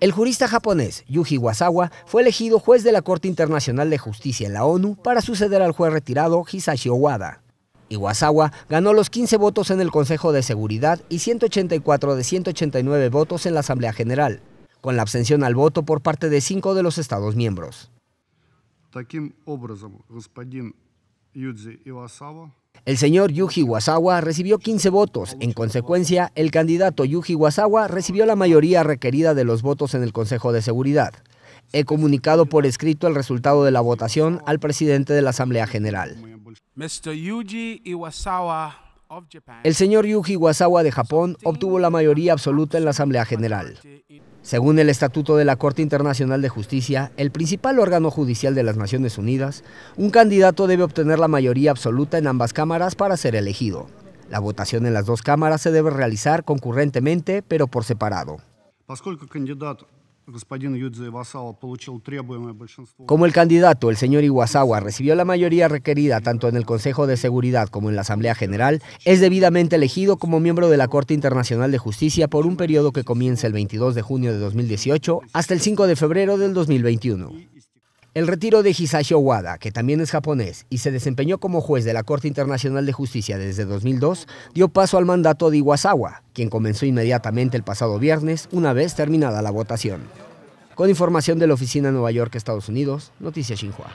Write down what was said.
El jurista japonés Yuji Iwasawa fue elegido juez de la Corte Internacional de Justicia en la ONU para suceder al juez retirado Hisashi Owada. Iwasawa ganó los 15 votos en el Consejo de Seguridad y 184 de 189 votos en la Asamblea General, con la abstención al voto por parte de cinco de los Estados miembros. El señor Yuji Iwasawa recibió 15 votos. En consecuencia, el candidato Yuji Iwasawa recibió la mayoría requerida de los votos en el Consejo de Seguridad. He comunicado por escrito el resultado de la votación al presidente de la Asamblea General. El señor Yuji Wasawa de Japón obtuvo la mayoría absoluta en la Asamblea General. Según el Estatuto de la Corte Internacional de Justicia, el principal órgano judicial de las Naciones Unidas, un candidato debe obtener la mayoría absoluta en ambas cámaras para ser elegido. La votación en las dos cámaras se debe realizar concurrentemente, pero por separado. Como el candidato, el señor Iwasawa, recibió la mayoría requerida tanto en el Consejo de Seguridad como en la Asamblea General, es debidamente elegido como miembro de la Corte Internacional de Justicia por un periodo que comienza el 22 de junio de 2018 hasta el 5 de febrero del 2021. El retiro de Hisashi Owada, que también es japonés y se desempeñó como juez de la Corte Internacional de Justicia desde 2002, dio paso al mandato de Iwasawa, quien comenzó inmediatamente el pasado viernes una vez terminada la votación. Con información de la Oficina Nueva York, Estados Unidos, Noticias Xinhua.